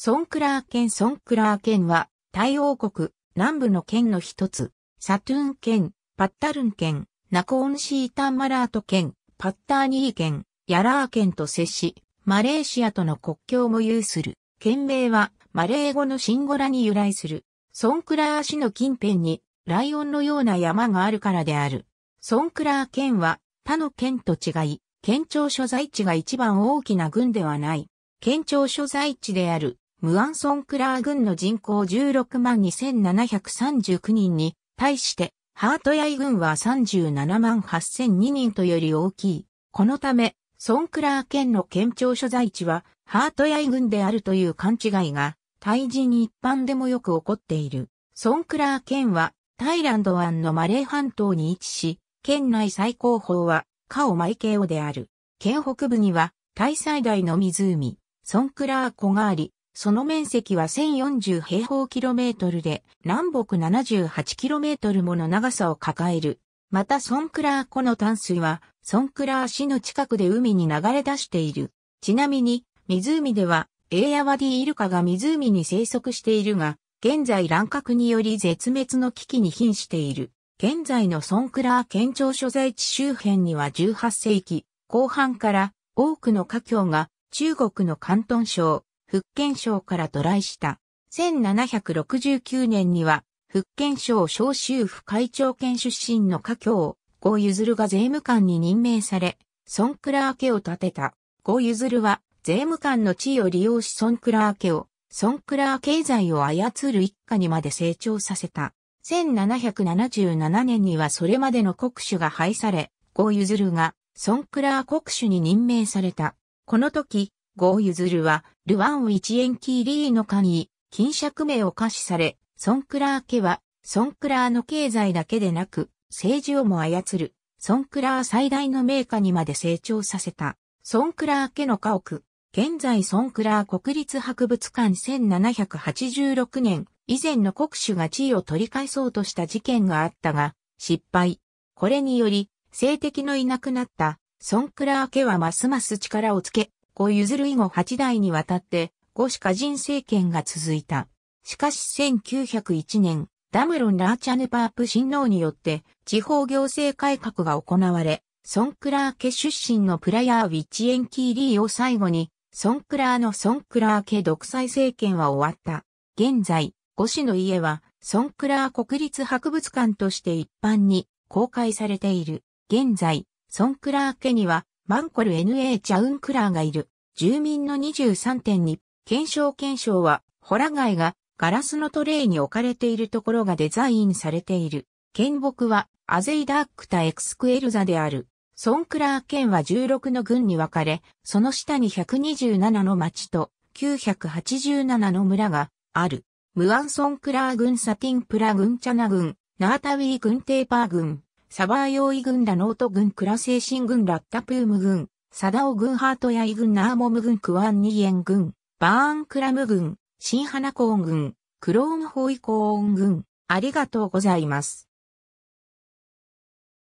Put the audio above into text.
ソンクラー県ソンクラー県は、タイ王国、南部の県の一つ、サトゥーン県、パッタルン県、ナコーンシータンマラート県、パッターニー県、ヤラー県と接し、マレーシアとの国境も有する。県名は、マレー語のシンゴラに由来する。ソンクラー市の近辺に、ライオンのような山があるからである。ソンクラー県は、他の県と違い、県庁所在地が一番大きな郡ではない。県庁所在地であるムアンソンクラー郡の人口16万2739人に対して、ハートヤイ郡は37万8002人とより大きい。このため、ソンクラー県の県庁所在地は、ハートヤイ郡であるという勘違いが、対人一般でもよく起こっている。ソンクラー県は、タイランド湾のマレー半島に位置し、県内最高峰は、カオマイケオである。県北部には、タイ最大の湖、ソンクラー湖があり、その面積は1040平方キロメートルで、南北78キロメートルもの長さを抱える。またソンクラー湖の淡水は、ソンクラー市の近くで海に流れ出している。ちなみに、湖では、エーヤワディイルカが湖に生息しているが、現在乱獲により絶滅の危機に瀕している。現在のソンクラー県庁所在地周辺には18世紀後半から多くの華僑が中国の広東省、福建省から渡来した。1769年には、福建省小州府会長県出身の家境、郷譲が税務官に任命され、ソンクラー家を建てた。郷譲は、税務官の地位を利用しソンクラー家を、ソンクラー経済を操る一家にまで成長させた。1777年にはそれまでの国主が廃され、郷譲が、ソンクラー国主に任命された。この時、ゴーユズルは、ルワンウ一円キーリーの下に、金釈名を可視され、ソンクラー家は、ソンクラーの経済だけでなく、政治をも操る、ソンクラー最大の名家にまで成長させた、ソンクラー家の家屋、現在ソンクラー国立博物館1786年、以前の国主が地位を取り返そうとした事件があったが、失敗。これにより、政敵のいなくなった、ソンクラー家はますます力をつけ、後譲る以後8代にわたって、後歯家人政権が続いた。しかし1901年、ダムロン・ラーチャヌパープ親王によって地方行政改革が行われ、ソンクラー家出身のプラヤー・ウィッチエン・キーリーを最後に、ソンクラーのソンクラー家独裁政権は終わった。現在、五子の家は、ソンクラー国立博物館として一般に公開されている。現在、ソンクラー家には、マンコル NA チャウンクラーがいる。住民の23.2。検証検証は、ホラ貝がガラスのトレイに置かれているところがデザインされている。県木は、アゼイダークタエクスクエルザである。ソンクラー県は16の郡に分かれ、その下に127の町と987の村がある。ムアンソンクラー郡サティンプラ郡チャナ郡、ナータウィー郡テーパー郡。サバー用イ軍ラノート軍クラセーシン軍ラッタプーム軍、サダオ軍ハートヤイ軍ナーモム軍クワンニエン軍、バーンクラム軍、シンハナコーン軍、クローンホイコーン軍、ありがとうございます。